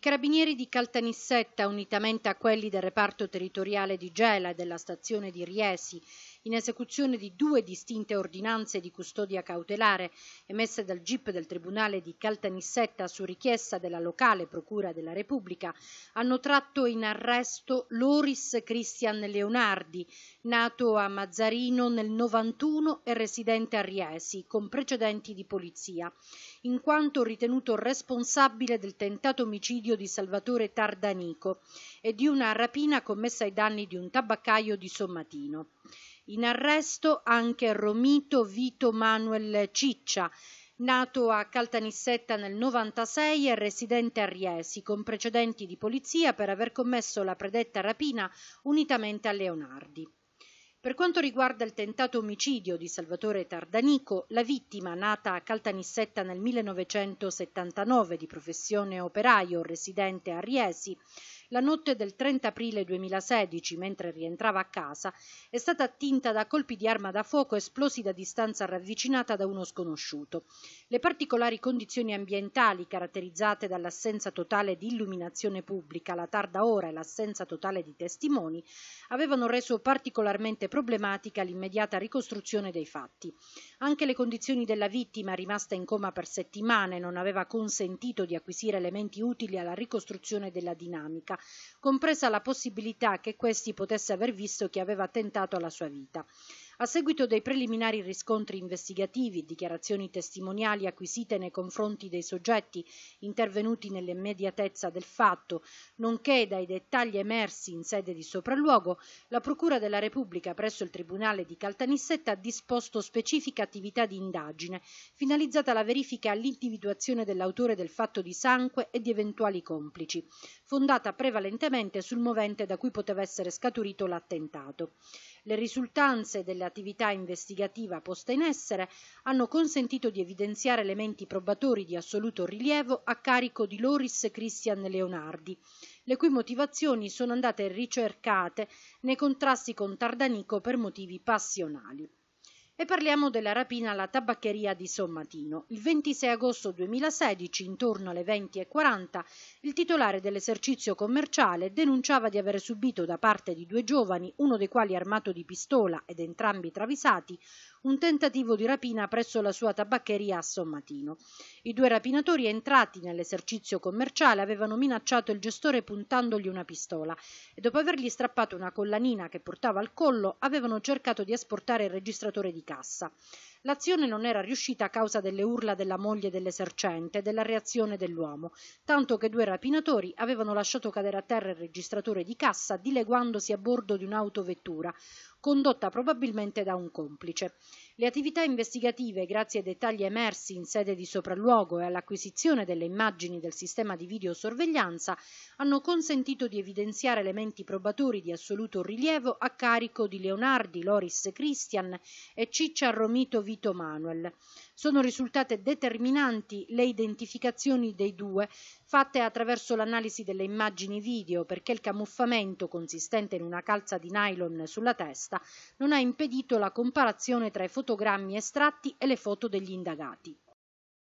carabinieri di Caltanissetta, unitamente a quelli del reparto territoriale di Gela e della stazione di Riesi, in esecuzione di due distinte ordinanze di custodia cautelare emesse dal GIP del Tribunale di Caltanissetta su richiesta della locale Procura della Repubblica, hanno tratto in arresto Loris Christian Leonardi, nato a Mazzarino nel 91 e residente a Riesi, con precedenti di polizia in quanto ritenuto responsabile del tentato omicidio di Salvatore Tardanico e di una rapina commessa ai danni di un tabaccaio di Sommatino. In arresto anche Romito Vito Manuel Ciccia, nato a Caltanissetta nel 96 e residente a Riesi, con precedenti di polizia per aver commesso la predetta rapina unitamente a Leonardi. Per quanto riguarda il tentato omicidio di Salvatore Tardanico, la vittima, nata a Caltanissetta nel 1979 di professione operaio residente a Riesi, la notte del 30 aprile 2016, mentre rientrava a casa, è stata attinta da colpi di arma da fuoco esplosi da distanza ravvicinata da uno sconosciuto. Le particolari condizioni ambientali, caratterizzate dall'assenza totale di illuminazione pubblica, la tarda ora e l'assenza totale di testimoni, avevano reso particolarmente problematica l'immediata ricostruzione dei fatti. Anche le condizioni della vittima, rimasta in coma per settimane, non aveva consentito di acquisire elementi utili alla ricostruzione della dinamica, compresa la possibilità che questi potesse aver visto chi aveva attentato alla sua vita a seguito dei preliminari riscontri investigativi e dichiarazioni testimoniali acquisite nei confronti dei soggetti intervenuti nell'immediatezza del fatto, nonché dai dettagli emersi in sede di sopralluogo, la Procura della Repubblica presso il Tribunale di Caltanissetta ha disposto specifica attività di indagine, finalizzata alla verifica e all'individuazione dell'autore del fatto di sangue e di eventuali complici, fondata prevalentemente sul movente da cui poteva essere scaturito l'attentato. Le risultanze delle l'attività investigativa posta in essere hanno consentito di evidenziare elementi probatori di assoluto rilievo a carico di Loris Christian Leonardi, le cui motivazioni sono andate ricercate nei contrasti con Tardanico per motivi passionali e parliamo della rapina alla tabaccheria di Sommatino. Il 26 agosto 2016, intorno alle 20.40, il titolare dell'esercizio commerciale denunciava di aver subito da parte di due giovani, uno dei quali armato di pistola ed entrambi travisati, un tentativo di rapina presso la sua tabaccheria a Sommatino. I due rapinatori entrati nell'esercizio commerciale avevano minacciato il gestore puntandogli una pistola e dopo avergli strappato una collanina che portava al collo avevano cercato di asportare il registratore di cassa. L'azione non era riuscita a causa delle urla della moglie dell'esercente e della reazione dell'uomo, tanto che due rapinatori avevano lasciato cadere a terra il registratore di cassa dileguandosi a bordo di un'autovettura, condotta probabilmente da un complice. Le attività investigative, grazie ai dettagli emersi in sede di sopralluogo e all'acquisizione delle immagini del sistema di videosorveglianza, hanno consentito di evidenziare elementi probatori di assoluto rilievo a carico di Leonardi Loris Christian e Ciccia Romito Vito Manuel. Sono risultate determinanti le identificazioni dei due fatte attraverso l'analisi delle immagini video perché il camuffamento consistente in una calza di nylon sulla testa non ha impedito la comparazione tra i fotogrammi estratti e le foto degli indagati.